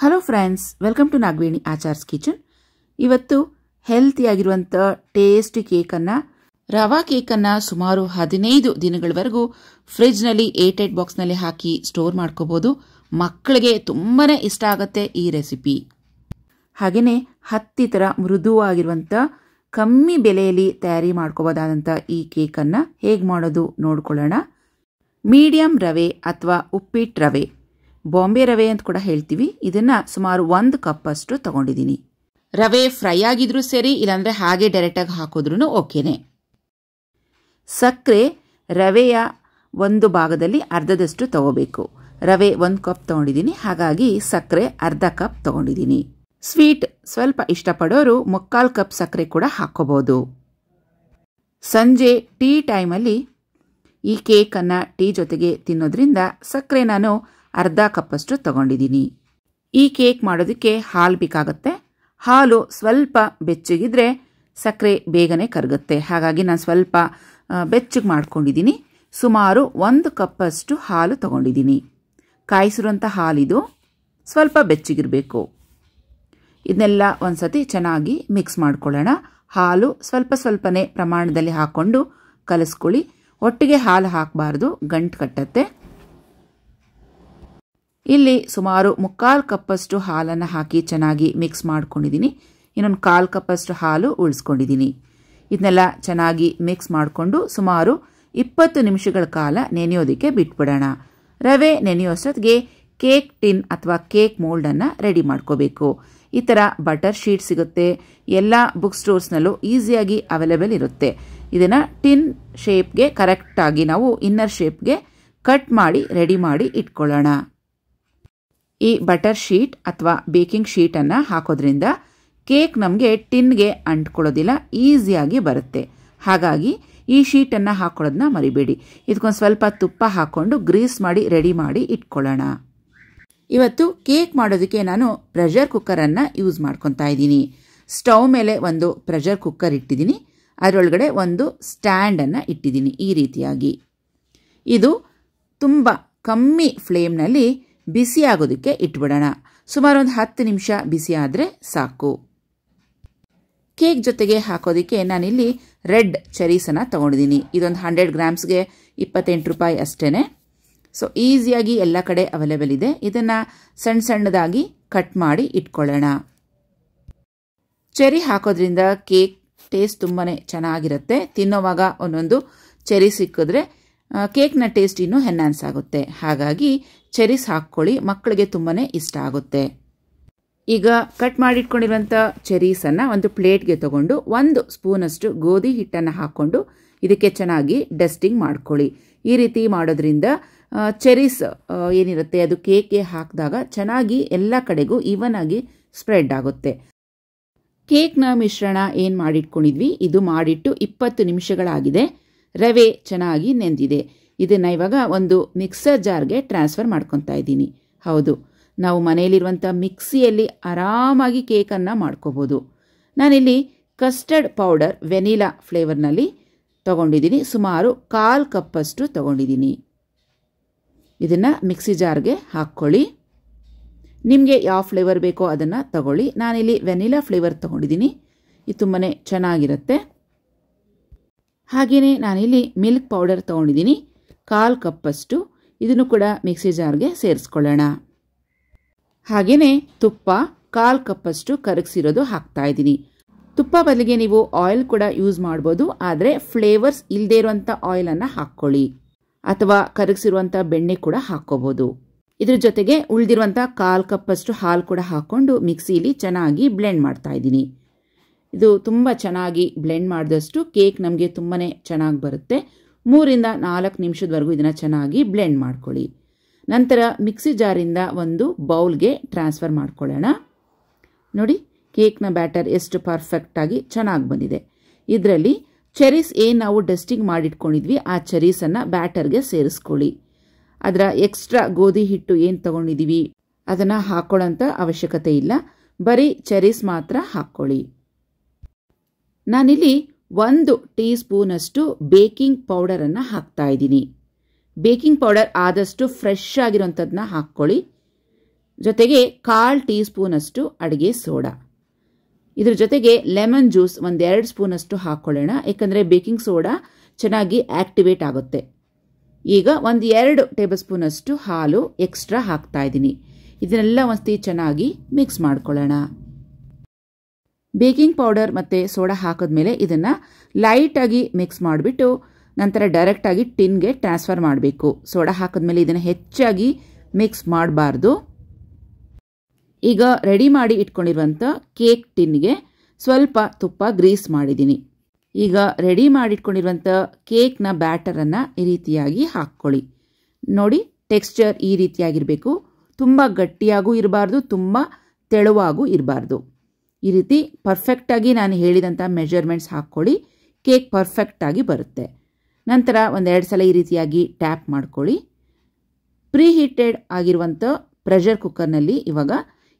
hello friends welcome to Nagaveni Achar's kitchen ಇವತ್ತು ಹೆಲ್ತಿಯಾಗಿರುವಂಥ tasty ಕೇಕನ್ನು ರವಾ ಕೇಕನ್ನು ಸುಮಾರು ಹದಿನೈದು ದಿನಗಳವರೆಗೂ ಫ್ರಿಜ್ನಲ್ಲಿ ಏಟ್ ಏಟ್ ಬಾಕ್ಸ್ನಲ್ಲಿ ಹಾಕಿ ಸ್ಟೋರ್ ಮಾಡ್ಕೋಬೋದು ಮಕ್ಕಳಿಗೆ ತುಂಬಾ ಇಷ್ಟ ಆಗುತ್ತೆ ಈ ರೆಸಿಪಿ ಹಾಗೆಯೇ ಹತ್ತಿ ಥರ ಮೃದುವಾಗಿರುವಂಥ ಕಮ್ಮಿ ಬೆಲೆಯಲ್ಲಿ ತಯಾರಿ ಮಾಡ್ಕೋಬೋದಾದಂಥ ಈ ಕೇಕನ್ನು ಹೇಗೆ ಮಾಡೋದು ನೋಡ್ಕೊಳ್ಳೋಣ ಮೀಡಿಯಂ ರವೆ ಅಥವಾ ಉಪ್ಪಿಟ್ಟು ರವೆ ಬಾಂಬೆ ರವೆ ಅಂತ ಕೂಡ ಹೇಳ್ತೀವಿ ಇದನ್ನು ಸುಮಾರು ಒಂದು ಕಪ್ಪಷ್ಟು ತಗೊಂಡಿದ್ದೀನಿ ರವೆ ಫ್ರೈ ಆಗಿದ್ರೂ ಸರಿ ಇಲ್ಲಾಂದರೆ ಹಾಗೆ ಡೈರೆಕ್ಟಾಗಿ ಹಾಕಿದ್ರೂ ಓಕೆನೆ ಸಕ್ಕರೆ ರವೆಯ ಒಂದು ಭಾಗದಲ್ಲಿ ಅರ್ಧದಷ್ಟು ತಗೋಬೇಕು ರವೆ ಒಂದು ಕಪ್ ತಗೊಂಡಿದ್ದೀನಿ ಹಾಗಾಗಿ ಸಕ್ಕರೆ ಅರ್ಧ ಕಪ್ ತಗೊಂಡಿದ್ದೀನಿ ಸ್ವೀಟ್ ಸ್ವಲ್ಪ ಇಷ್ಟಪಡೋರು ಮುಕ್ಕಾಲು ಕಪ್ ಸಕ್ಕರೆ ಕೂಡ ಹಾಕೋಬಹುದು ಸಂಜೆ ಟೀ ಟೈಮಲ್ಲಿ ಈ ಕೇಕನ್ನು ಟೀ ಜೊತೆಗೆ ತಿನ್ನೋದ್ರಿಂದ ಸಕ್ಕರೆ ನಾನು ಅರ್ಧ ಕಪ್ಪಷ್ಟು ತಗೊಂಡಿದ್ದೀನಿ ಈ ಕೇಕ್ ಮಾಡೋದಕ್ಕೆ ಹಾಲು ಬೇಕಾಗುತ್ತೆ ಹಾಲು ಸ್ವಲ್ಪ ಬೆಚ್ಚಗಿದ್ರೆ ಸಕ್ಕರೆ ಬೇಗನೆ ಕರಗುತ್ತೆ ಹಾಗಾಗಿ ನಾನು ಸ್ವಲ್ಪ ಬೆಚ್ಚಗೆ ಮಾಡ್ಕೊಂಡಿದ್ದೀನಿ ಸುಮಾರು ಒಂದು ಕಪ್ಪಷ್ಟು ಹಾಲು ತಗೊಂಡಿದ್ದೀನಿ ಕಾಯಿಸಿರುವಂಥ ಹಾಲಿದು ಸ್ವಲ್ಪ ಬೆಚ್ಚಗಿರಬೇಕು ಇದನ್ನೆಲ್ಲ ಒಂದು ಸತಿ ಚೆನ್ನಾಗಿ ಮಿಕ್ಸ್ ಮಾಡ್ಕೊಳ್ಳೋಣ ಹಾಲು ಸ್ವಲ್ಪ ಸ್ವಲ್ಪನೇ ಪ್ರಮಾಣದಲ್ಲಿ ಹಾಕ್ಕೊಂಡು ಕಲಿಸ್ಕೊಳ್ಳಿ ಒಟ್ಟಿಗೆ ಹಾಲು ಹಾಕಬಾರ್ದು ಗಂಟು ಕಟ್ಟತ್ತೆ ಇಲ್ಲಿ ಸುಮಾರು ಮುಕ್ಕಾಲು ಕಪ್ಪಷ್ಟು ಹಾಲನ್ನು ಹಾಕಿ ಚೆನ್ನಾಗಿ ಮಿಕ್ಸ್ ಮಾಡ್ಕೊಂಡಿದ್ದೀನಿ ಇನ್ನೊಂದು ಕಾಲು ಕಪ್ಪಷ್ಟು ಹಾಲು ಉಳಿಸ್ಕೊಂಡಿದ್ದೀನಿ ಇದನ್ನೆಲ್ಲ ಚೆನ್ನಾಗಿ ಮಿಕ್ಸ್ ಮಾಡಿಕೊಂಡು ಸುಮಾರು ಇಪ್ಪತ್ತು ನಿಮಿಷಗಳ ಕಾಲ ನೆನೆಯೋದಕ್ಕೆ ಬಿಟ್ಬಿಡೋಣ ರವೆ ನೆನೆಯೋಷ್ಟೊತ್ತಿಗೆ ಕೇಕ್ ಟಿನ್ ಅಥವಾ ಕೇಕ್ ಮೋಲ್ಡನ್ನು ರೆಡಿ ಮಾಡ್ಕೋಬೇಕು ಈ ಥರ ಬಟರ್ ಶೀಟ್ ಸಿಗುತ್ತೆ ಎಲ್ಲ ಬುಕ್ ಸ್ಟೋರ್ಸ್ನಲ್ಲೂ ಈಸಿಯಾಗಿ ಅವೈಲೇಬಲ್ ಇರುತ್ತೆ ಇದನ್ನು ಟಿನ್ ಶೇಪ್ಗೆ ಕರೆಕ್ಟಾಗಿ ನಾವು ಇನ್ನರ್ ಶೇಪ್ಗೆ ಕಟ್ ಮಾಡಿ ರೆಡಿ ಮಾಡಿ ಇಟ್ಕೊಳ್ಳೋಣ ಈ ಬಟರ್ ಶೀಟ್ ಅಥವಾ ಬೇಕಿಂಗ್ ಶೀಟನ್ನು ಹಾಕೋದ್ರಿಂದ ಕೇಕ್ ನಮಗೆ ಟಿನ್ಗೆ ಅಂಟ್ಕೊಳ್ಳೋದಿಲ್ಲ ಈಸಿಯಾಗಿ ಬರುತ್ತೆ ಹಾಗಾಗಿ ಈ ಶೀಟನ್ನು ಹಾಕೊಳ್ಳೋದನ್ನ ಮರಿಬೇಡಿ ಇದಕ್ಕೊಂದು ಸ್ವಲ್ಪ ತುಪ್ಪ ಹಾಕ್ಕೊಂಡು ಗ್ರೀಸ್ ಮಾಡಿ ರೆಡಿ ಮಾಡಿ ಇಟ್ಕೊಳ್ಳೋಣ ಇವತ್ತು ಕೇಕ್ ಮಾಡೋದಕ್ಕೆ ನಾನು ಪ್ರೆಷರ್ ಕುಕ್ಕರನ್ನು ಯೂಸ್ ಮಾಡ್ಕೊತಾ ಇದ್ದೀನಿ ಸ್ಟವ್ ಮೇಲೆ ಒಂದು ಪ್ರೆಷರ್ ಕುಕ್ಕರ್ ಇಟ್ಟಿದ್ದೀನಿ ಅದರೊಳಗಡೆ ಒಂದು ಸ್ಟ್ಯಾಂಡನ್ನು ಇಟ್ಟಿದ್ದೀನಿ ಈ ರೀತಿಯಾಗಿ ಇದು ತುಂಬ ಕಮ್ಮಿ ಫ್ಲೇಮ್ನಲ್ಲಿ ಬಿಸಿ ಆಗೋದಕ್ಕೆ ಇಟ್ಬಿಡೋಣ ಸುಮಾರು ಒಂದು ಹತ್ತು ನಿಮಿಷ ಬಿಸಿ ಆದರೆ ಸಾಕು ಕೇಕ್ ಜೊತೆಗೆ ಹಾಕೋದಕ್ಕೆ ನಾನಿಲ್ಲಿ ರೆಡ್ ಚೆರೀಸನ್ನು ತೊಗೊಂಡಿದ್ದೀನಿ ಇದೊಂದು ಹಂಡ್ರೆಡ್ ಗ್ರಾಮ್ಸ್ಗೆ ಇಪ್ಪತ್ತೆಂಟು ರೂಪಾಯಿ ಅಷ್ಟೇ ಸೊ ಈಸಿಯಾಗಿ ಎಲ್ಲ ಕಡೆ ಅವೈಲೇಬಲ್ ಇದೆ ಇದನ್ನು ಸಣ್ಣ ಸಣ್ಣದಾಗಿ ಕಟ್ ಮಾಡಿ ಇಟ್ಕೊಳ್ಳೋಣ ಚೆರಿ ಹಾಕೋದ್ರಿಂದ ಕೇಕ್ ಟೇಸ್ಟ್ ತುಂಬಾ ಚೆನ್ನಾಗಿರುತ್ತೆ ತಿನ್ನೋವಾಗ ಒಂದೊಂದು ಚೆರಿ ಸಿಕ್ಕಿದ್ರೆ ಕೇಕ್ನ ಟೇಸ್ಟ್ ಇನ್ನೂ ಹೆನ್ಹಾನ್ಸ್ ಆಗುತ್ತೆ ಹಾಗಾಗಿ ಚೆರೀಸ್ ಹಾಕ್ಕೊಳ್ಳಿ ಮಕ್ಕಳಿಗೆ ತುಂಬಾ ಇಷ್ಟ ಆಗುತ್ತೆ ಈಗ ಕಟ್ ಮಾಡಿಟ್ಕೊಂಡಿರುವಂಥ ಚೆರೀಸನ್ನು ಒಂದು ಪ್ಲೇಟ್ಗೆ ತಗೊಂಡು ಒಂದು ಸ್ಪೂನಷ್ಟು ಗೋಧಿ ಹಿಟ್ಟನ್ನು ಹಾಕ್ಕೊಂಡು ಇದಕ್ಕೆ ಚೆನ್ನಾಗಿ ಡಸ್ಟಿಂಗ್ ಮಾಡ್ಕೊಳ್ಳಿ ಈ ರೀತಿ ಮಾಡೋದ್ರಿಂದ ಚೆರೀಸ್ ಏನಿರುತ್ತೆ ಅದು ಕೇಕ್ಗೆ ಹಾಕಿದಾಗ ಚೆನ್ನಾಗಿ ಎಲ್ಲ ಕಡೆಗೂ ಈವನ್ ಆಗಿ ಸ್ಪ್ರೆಡ್ ಆಗುತ್ತೆ ಕೇಕ್ನ ಮಿಶ್ರಣ ಏನು ಮಾಡಿಟ್ಕೊಂಡಿದ್ವಿ ಇದು ಮಾಡಿಟ್ಟು ಇಪ್ಪತ್ತು ನಿಮಿಷಗಳಾಗಿದೆ ರವೆ ಚೆನ್ನಾಗಿ ನೆಂದಿದೆ ಇದನ್ನು ಇವಾಗ ಒಂದು ಮಿಕ್ಸರ್ ಜಾರ್ಗೆ ಟ್ರಾನ್ಸ್ಫರ್ ಮಾಡ್ಕೊತಾ ಇದ್ದೀನಿ ಹೌದು ನಾವು ಮನೆಯಲ್ಲಿರುವಂಥ ಮಿಕ್ಸಿಯಲ್ಲಿ ಆರಾಮಾಗಿ ಕೇಕನ್ನು ಮಾಡ್ಕೋಬೋದು ನಾನಿಲ್ಲಿ ಕಸ್ಟರ್ಡ್ ಪೌಡರ್ ವೆನಿಲಾ ಫ್ಲೇವರ್ನಲ್ಲಿ ತೊಗೊಂಡಿದ್ದೀನಿ ಸುಮಾರು ಕಾಲು ಕಪ್ಪಷ್ಟು ತಗೊಂಡಿದ್ದೀನಿ ಇದನ್ನು ಮಿಕ್ಸಿ ಜಾರ್ಗೆ ಹಾಕ್ಕೊಳ್ಳಿ ನಿಮಗೆ ಯಾವ ಫ್ಲೇವರ್ ಬೇಕೋ ಅದನ್ನು ತಗೊಳ್ಳಿ ನಾನಿಲ್ಲಿ ವೆನಿಲಾ ಫ್ಲೇವರ್ ತೊಗೊಂಡಿದ್ದೀನಿ ಇದು ತುಂಬಾ ಚೆನ್ನಾಗಿರುತ್ತೆ ಹಾಗೆಯೇ ನಾನಿಲ್ಲಿ ಮಿಲ್ಕ್ ಪೌಡರ್ ತೊಗೊಂಡಿದ್ದೀನಿ ಕಾಲು ಕಪ್ಪಷ್ಟು ಇದನ್ನು ಕೂಡ ಮಿಕ್ಸಿ ಜಾರ್ಗೆ ಸೇರಿಸ್ಕೊಳ್ಳೋಣ ಹಾಗೆಯೇ ತುಪ್ಪ ಕಾಲು ಕಪ್ಪಷ್ಟು ಕರಗಿಸಿರೋದು ಹಾಕ್ತಾ ಇದ್ದೀನಿ ತುಪ್ಪ ಬದಲಿಗೆ ನೀವು ಆಯಿಲ್ ಕೂಡ ಯೂಸ್ ಮಾಡ್ಬೋದು ಆದರೆ ಫ್ಲೇವರ್ಸ್ ಇಲ್ಲದೇ ಇರುವಂಥ ಆಯಿಲನ್ನು ಹಾಕ್ಕೊಳ್ಳಿ ಅಥವಾ ಕರಗಿಸಿರುವಂಥ ಬೆಣ್ಣೆ ಕೂಡ ಹಾಕ್ಕೋಬೋದು ಇದ್ರ ಜೊತೆಗೆ ಉಳಿದಿರುವಂಥ ಕಾಲು ಕಪ್ಪಷ್ಟು ಹಾಲು ಕೂಡ ಹಾಕ್ಕೊಂಡು ಮಿಕ್ಸಿಲಿ ಚೆನ್ನಾಗಿ ಬ್ಲೆಂಡ್ ಮಾಡ್ತಾ ಇದ್ದೀನಿ ಇದು ತುಂಬ ಚೆನ್ನಾಗಿ ಬ್ಲೆಂಡ್ ಮಾಡಿದಷ್ಟು ಕೇಕ್ ನಮಗೆ ತುಂಬಾ ಚೆನ್ನಾಗಿ ಬರುತ್ತೆ ಮೂರಿಂದ ನಾಲ್ಕು ನಿಮಿಷದವರೆಗೂ ಇದನ್ನು ಚೆನ್ನಾಗಿ ಬ್ಲೆಂಡ್ ಮಾಡ್ಕೊಳ್ಳಿ ನಂತರ ಮಿಕ್ಸಿ ಜಾರಿಂದ ಒಂದು ಬೌಲ್ಗೆ ಟ್ರಾನ್ಸ್ಫರ್ ಮಾಡ್ಕೊಳ್ಳೋಣ ನೋಡಿ ಕೇಕ್ನ ಬ್ಯಾಟರ್ ಎಷ್ಟು ಪರ್ಫೆಕ್ಟಾಗಿ ಚೆನ್ನಾಗಿ ಬಂದಿದೆ ಇದರಲ್ಲಿ ಚೆರೀಸ್ ಏನು ನಾವು ಡಸ್ಟಿಂಗ್ ಮಾಡಿಟ್ಕೊಂಡಿದ್ವಿ ಆ ಚೆರೀಸನ್ನು ಬ್ಯಾಟರ್ಗೆ ಸೇರಿಸ್ಕೊಳ್ಳಿ ಅದರ ಎಕ್ಸ್ಟ್ರಾ ಗೋಧಿ ಹಿಟ್ಟು ಏನು ತಗೊಂಡಿದ್ದೀವಿ ಅದನ್ನು ಹಾಕ್ಕೊಳ್ಳೋಂಥ ಅವಶ್ಯಕತೆ ಇಲ್ಲ ಬರೀ ಚೆರೀಸ್ ಮಾತ್ರ ಹಾಕ್ಕೊಳ್ಳಿ ನಾನಿಲ್ಲಿ ಒಂದು ಟೀ ಸ್ಪೂನಷ್ಟು ಬೇಕಿಂಗ್ ಪೌಡರನ್ನು ಹಾಕ್ತಾ ಇದ್ದೀನಿ ಬೇಕಿಂಗ್ ಪೌಡರ್ ಆದಷ್ಟು ಫ್ರೆಶ್ ಆಗಿರೋಂಥದ್ದನ್ನ ಹಾಕ್ಕೊಳ್ಳಿ ಜೊತೆಗೆ ಕಾಲು ಟೀ ಸ್ಪೂನಷ್ಟು ಅಡುಗೆ ಸೋಡಾ ಇದ್ರ ಜೊತೆಗೆ ಲೆಮನ್ ಜ್ಯೂಸ್ ಒಂದೆರಡು ಸ್ಪೂನಷ್ಟು ಹಾಕ್ಕೊಳ್ಳೋಣ ಏಕೆಂದರೆ ಬೇಕಿಂಗ್ ಸೋಡಾ ಚೆನ್ನಾಗಿ ಆ್ಯಕ್ಟಿವೇಟ್ ಆಗುತ್ತೆ ಈಗ ಒಂದು ಎರಡು ಟೇಬಲ್ ಸ್ಪೂನಷ್ಟು ಹಾಲು ಎಕ್ಸ್ಟ್ರಾ ಹಾಕ್ತಾ ಇದ್ದೀನಿ ಇದನ್ನೆಲ್ಲ ಒಂದ್ಸತಿ ಚೆನ್ನಾಗಿ ಮಿಕ್ಸ್ ಮಾಡ್ಕೊಳ್ಳೋಣ ಬೇಕಿಂಗ್ ಪೌಡರ್ ಮತ್ತು ಸೋಡಾ ಹಾಕಿದ ಮೇಲೆ ಇದನ್ನು ಲೈಟಾಗಿ ಮಿಕ್ಸ್ ಮಾಡಿಬಿಟ್ಟು ನಂತರ ಡೈರೆಕ್ಟಾಗಿ ಟಿನ್ಗೆ ಟ್ರಾನ್ಸ್ಫರ್ ಮಾಡಬೇಕು ಸೋಡಾ ಹಾಕಿದ ಮೇಲೆ ಇದನ್ನು ಹೆಚ್ಚಾಗಿ ಮಿಕ್ಸ್ ಮಾಡಬಾರ್ದು ಈಗ ರೆಡಿ ಮಾಡಿ ಇಟ್ಕೊಂಡಿರುವಂಥ ಕೇಕ್ ಟಿನ್ಗೆ ಸ್ವಲ್ಪ ತುಪ್ಪ ಗ್ರೀಸ್ ಮಾಡಿದ್ದೀನಿ ಈಗ ರೆಡಿ ಮಾಡಿ ಇಟ್ಕೊಂಡಿರುವಂಥ ಕೇಕ್ನ ಬ್ಯಾಟರನ್ನು ಈ ರೀತಿಯಾಗಿ ಹಾಕ್ಕೊಳ್ಳಿ ನೋಡಿ ಟೆಕ್ಸ್ಚರ್ ಈ ರೀತಿಯಾಗಿರಬೇಕು ತುಂಬ ಗಟ್ಟಿಯಾಗೂ ಇರಬಾರ್ದು ತುಂಬ ತೆಳುವಾಗೂ ಇರಬಾರ್ದು ಈ ರೀತಿ ಪರ್ಫೆಕ್ಟಾಗಿ ನಾನು ಹೇಳಿದಂಥ ಮೆಜರ್ಮೆಂಟ್ಸ್ ಹಾಕ್ಕೊಳ್ಳಿ ಕೇಕ್ ಪರ್ಫೆಕ್ಟಾಗಿ ಬರುತ್ತೆ ನಂತರ ಒಂದೆರಡು ಸಲ ಈ ರೀತಿಯಾಗಿ ಟ್ಯಾಪ್ ಮಾಡ್ಕೊಳ್ಳಿ ಪ್ರೀಹೀಟೆಡ್ ಆಗಿರುವಂಥ ಪ್ರೆಷರ್ ಕುಕ್ಕರ್ನಲ್ಲಿ ಇವಾಗ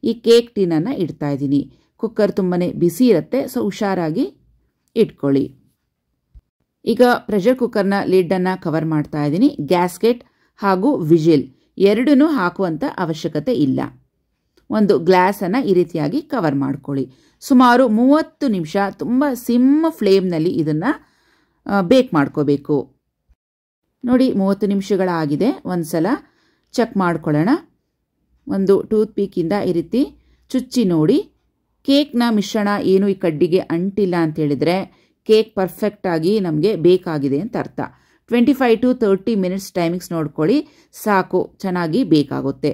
ಈ ಕೇಕ್ ಟೀನನ್ನು ಇಡ್ತಾ ಇದ್ದೀನಿ ಕುಕ್ಕರ್ ತುಂಬಾ ಬಿಸಿ ಇರುತ್ತೆ ಸೊ ಹುಷಾರಾಗಿ ಇಟ್ಕೊಳ್ಳಿ ಈಗ ಪ್ರೆಷರ್ ಕುಕ್ಕರ್ನ ಲಿಡ್ಡನ್ನು ಕವರ್ ಮಾಡ್ತಾ ಇದ್ದೀನಿ ಗ್ಯಾಸ್ಕೆಟ್ ಹಾಗೂ ವಿಜಿಲ್ ಎರಡೂ ಹಾಕುವಂಥ ಅವಶ್ಯಕತೆ ಇಲ್ಲ ಒಂದು ಗ್ಲಾಸನ್ನು ಈ ರೀತಿಯಾಗಿ ಕವರ್ ಮಾಡ್ಕೊಳ್ಳಿ ಸುಮಾರು ಮೂವತ್ತು ನಿಮಿಷ ತುಂಬ ಸಿಮ್ ಫ್ಲೇಮ್ನಲ್ಲಿ ಇದನ್ನು ಬೇಕ್ ಮಾಡ್ಕೋಬೇಕು ನೋಡಿ ಮೂವತ್ತು ನಿಮಿಷಗಳಾಗಿದೆ ಒಂದು ಸಲ ಚೆಕ್ ಮಾಡ್ಕೊಳ್ಳೋಣ ಒಂದು ಟೂತ್ ಪೀಕಿಂದ ಈ ರೀತಿ ಚುಚ್ಚಿ ನೋಡಿ ಕೇಕ್ನ ಮಿಶ್ರಣ ಏನು ಈ ಕಡ್ಡಿಗೆ ಅಂಟಿಲ್ಲ ಅಂತೇಳಿದರೆ ಕೇಕ್ ಪರ್ಫೆಕ್ಟಾಗಿ ನಮಗೆ ಬೇಕಾಗಿದೆ ಅಂತ ಅರ್ಥ twenty five to thirty minutes timings ನೋಡ್ಕೊಳ್ಳಿ ಸಾಕು ಚೆನ್ನಾಗಿ ಬೇಕಾಗುತ್ತೆ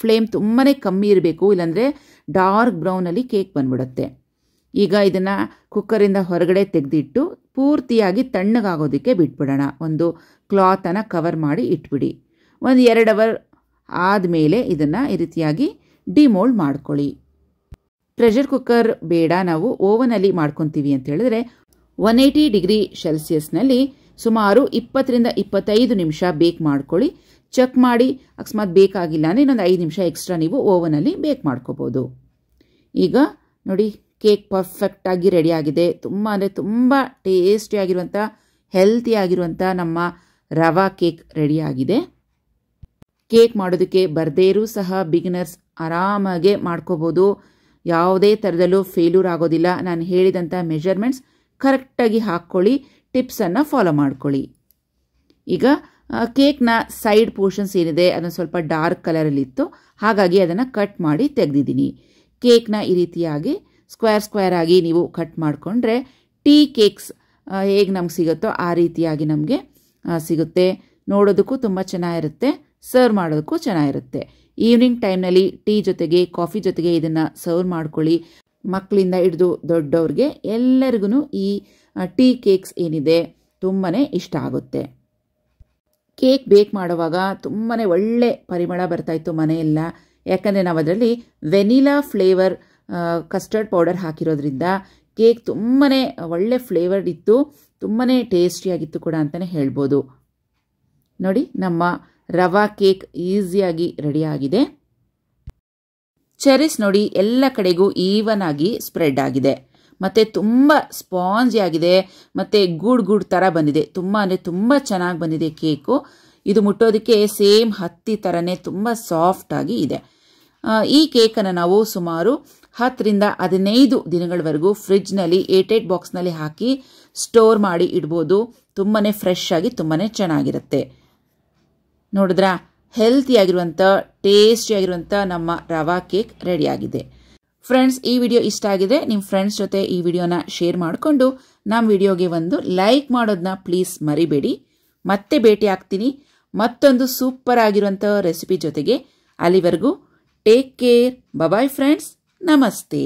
ಫ್ಲೇಮ್ ತುಂಬಾ ಕಮ್ಮಿ ಇರಬೇಕು ಇಲ್ಲಾಂದರೆ ಡಾರ್ಕ್ ಬ್ರೌನಲ್ಲಿ ಕೇಕ್ ಬಂದ್ಬಿಡುತ್ತೆ ಈಗ ಇದನ್ನು ಕುಕ್ಕರಿಂದ ಹೊರಗಡೆ ತೆಗೆದಿಟ್ಟು ಪೂರ್ತಿಯಾಗಿ ತಣ್ಣಗಾಗೋದಕ್ಕೆ ಬಿಟ್ಬಿಡೋಣ ಒಂದು ಕ್ಲಾತನ್ನು ಕವರ್ ಮಾಡಿ ಇಟ್ಬಿಡಿ ಒಂದು ಎರಡು ಅವರ್ ಆದಮೇಲೆ ಇದನ್ನು ಈ ರೀತಿಯಾಗಿ ಡಿಮೋಲ್ಡ್ ಮಾಡ್ಕೊಳ್ಳಿ ಪ್ರೆಷರ್ ಕುಕ್ಕರ್ ಬೇಡ ನಾವು ಓವನಲ್ಲಿ ಮಾಡ್ಕೊತೀವಿ ಅಂತ ಹೇಳಿದ್ರೆ ಒನ್ ಏಯ್ಟಿ ಡಿಗ್ರಿ ಸೆಲ್ಸಿಯಸ್ನಲ್ಲಿ ಸುಮಾರು ಇಪ್ಪತ್ತರಿಂದ ಇಪ್ಪತ್ತೈದು ನಿಮಿಷ ಬೇಕ್ ಮಾಡ್ಕೊಳ್ಳಿ ಚೆಕ್ ಮಾಡಿ ಅಕಸ್ಮಾತ್ ಬೇಕಾಗಿಲ್ಲ ಅಂದರೆ ಇನ್ನೊಂದು ಐದು ನಿಮಿಷ ಎಕ್ಸ್ಟ್ರಾ ನೀವು ಓವನಲ್ಲಿ ಬೇಕ್ ಮಾಡ್ಕೋಬೋದು ಈಗ ನೋಡಿ ಕೇಕ್ ಪರ್ಫೆಕ್ಟಾಗಿ ರೆಡಿಯಾಗಿದೆ ತುಂಬ ಅಂದರೆ ತುಂಬ ಟೇಸ್ಟಿಯಾಗಿರುವಂಥ ಹೆಲ್ತಿಯಾಗಿರುವಂಥ ನಮ್ಮ ರವಾ ಕೇಕ್ ರೆಡಿಯಾಗಿದೆ ಕೇಕ್ ಮಾಡೋದಕ್ಕೆ ಬರದೇ ಇರೂ ಸಹ ಬಿಗಿನರ್ಸ್ ಆರಾಮಾಗೆ ಮಾಡ್ಕೋಬೋದು ಯಾವುದೇ ಥರದಲ್ಲೂ ಫೇಲ್ಯೂರ್ ಆಗೋದಿಲ್ಲ ನಾನು ಹೇಳಿದಂಥ ಮೆಜರ್ಮೆಂಟ್ಸ್ ಕರೆಕ್ಟಾಗಿ ಹಾಕ್ಕೊಳ್ಳಿ ಟಿಪ್ಸನ್ನು ಫಾಲೋ ಮಾಡ್ಕೊಳ್ಳಿ ಈಗ ಕೇಕ್ನ ಸೈಡ್ ಪೋರ್ಷನ್ಸ್ ಏನಿದೆ ಅದನ್ನು ಸ್ವಲ್ಪ ಡಾರ್ಕ್ ಕಲರಲ್ಲಿತ್ತು ಹಾಗಾಗಿ ಅದನ್ನು ಕಟ್ ಮಾಡಿ ತೆಗೆದಿದ್ದೀನಿ ಕೇಕ್ನ ಈ ರೀತಿಯಾಗಿ ಸ್ಕ್ವೇರ್ ಸ್ಕ್ವೇರ್ ಆಗಿ ನೀವು ಕಟ್ ಮಾಡಿಕೊಂಡ್ರೆ ಟೀ ಕೇಕ್ಸ್ ಹೇಗೆ ನಮ್ಗೆ ಸಿಗುತ್ತೋ ಆ ರೀತಿಯಾಗಿ ನಮಗೆ ಸಿಗುತ್ತೆ ನೋಡೋದಕ್ಕೂ ತುಂಬ ಚೆನ್ನಾಗಿರುತ್ತೆ ಸರ್ವ್ ಮಾಡೋದಕ್ಕೂ ಚೆನ್ನಾಗಿರುತ್ತೆ ಈವ್ನಿಂಗ್ ಟೈಮ್ನಲ್ಲಿ ಟೀ ಜೊತೆಗೆ ಕಾಫಿ ಜೊತೆಗೆ ಇದನ್ನು ಸರ್ವ್ ಮಾಡ್ಕೊಳ್ಳಿ ಮಕ್ಕಳಿಂದ ಹಿಡಿದು ದೊಡ್ಡವ್ರಿಗೆ ಎಲ್ಲರಿಗೂ ಈ ಟೀ ಕೇಕ್ಸ್ ಏನಿದೆ ತುಂಬಾ ಇಷ್ಟ ಆಗುತ್ತೆ ಕೇಕ್ ಬೇಕ್ ಮಾಡುವಾಗ ತುಂಬಾ ಒಳ್ಳೆ ಪರಿಮಳ ಬರ್ತಾಯಿತ್ತು ಮನೆಯೆಲ್ಲ ಯಾಕಂದರೆ ನಾವು ಅದರಲ್ಲಿ ವೆನಿಲಾ ಫ್ಲೇವರ್ ಕಸ್ಟರ್ಡ್ ಪೌಡರ್ ಹಾಕಿರೋದ್ರಿಂದ ಕೇಕ್ ತುಂಬಾ ಒಳ್ಳೆ ಫ್ಲೇವರ್ಡ್ ಇತ್ತು ತುಂಬಾ ಟೇಸ್ಟಿಯಾಗಿತ್ತು ಕೂಡ ಅಂತಲೇ ಹೇಳ್ಬೋದು ನೋಡಿ ನಮ್ಮ ರವಾ ಕೇಕ್ ಈಸಿಯಾಗಿ ರೆಡಿಯಾಗಿದೆ ಚೆರಿಸ್ ನೋಡಿ ಎಲ್ಲ ಕಡೆಗೂ ಈವನ್ ಆಗಿ ಸ್ಪ್ರೆಡ್ ಆಗಿದೆ ಮತ್ತು ತುಂಬ ಸ್ಪಾಂಜಿ ಆಗಿದೆ ಮತ್ತು ಗೂಡ್ ಗೂಡ್ ಥರ ಬಂದಿದೆ ತುಂಬ ಅಂದರೆ ತುಂಬ ಚೆನ್ನಾಗಿ ಬಂದಿದೆ ಕೇಕು ಇದು ಮುಟ್ಟೋದಕ್ಕೆ ಸೇಮ್ ಹತ್ತಿ ಥರನೇ ತುಂಬ ಸಾಫ್ಟಾಗಿ ಇದೆ ಈ ಕೇಕನ್ನು ನಾವು ಸುಮಾರು ಹತ್ತರಿಂದ ಹದಿನೈದು ದಿನಗಳವರೆಗೂ ಏಟ್ ಏಟೇಟ್ ಬಾಕ್ಸ್ನಲ್ಲಿ ಹಾಕಿ ಸ್ಟೋರ್ ಮಾಡಿ ಇಡ್ಬೋದು ತುಂಬಾ ಫ್ರೆಶ್ ಆಗಿ ತುಂಬಾ ಚೆನ್ನಾಗಿರುತ್ತೆ ನೋಡಿದ್ರಾ ಹೆಲ್ತಿಯಾಗಿರುವಂಥ ಟೇಸ್ಟಿಯಾಗಿರುವಂಥ ನಮ್ಮ ರವಾ ಕೇಕ್ ರೆಡಿಯಾಗಿದೆ ಫ್ರೆಂಡ್ಸ್ ಈ ವಿಡಿಯೋ ಇಷ್ಟ ಆಗಿದೆ ನಿಮ್ಮ ಫ್ರೆಂಡ್ಸ್ ಜೊತೆ ಈ ವಿಡಿಯೋನ ಶೇರ್ ಮಾಡಿಕೊಂಡು ನಮ್ಮ ವಿಡಿಯೋಗೆ ಒಂದು ಲೈಕ್ ಮಾಡೋದನ್ನ ಪ್ಲೀಸ್ ಮರಿಬೇಡಿ ಮತ್ತೆ ಭೇಟಿ ಆಗ್ತೀನಿ ಮತ್ತೊಂದು ಸೂಪರ್ ಆಗಿರುವಂಥ ರೆಸಿಪಿ ಜೊತೆಗೆ ಅಲ್ಲಿವರೆಗೂ ಟೇಕ್ ಕೇರ್ ಬಬಾಯ್ ಫ್ರೆಂಡ್ಸ್ ನಮಸ್ತೆ